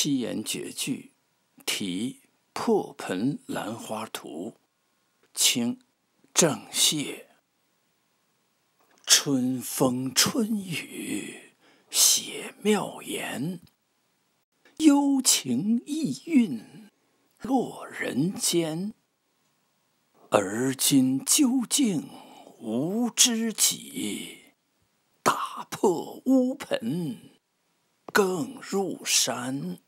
七言绝句《题破盆兰花图》，清·郑燮。春风春雨，写妙言；幽情逸韵，落人间。而今究竟无知己，打破乌盆，更入山。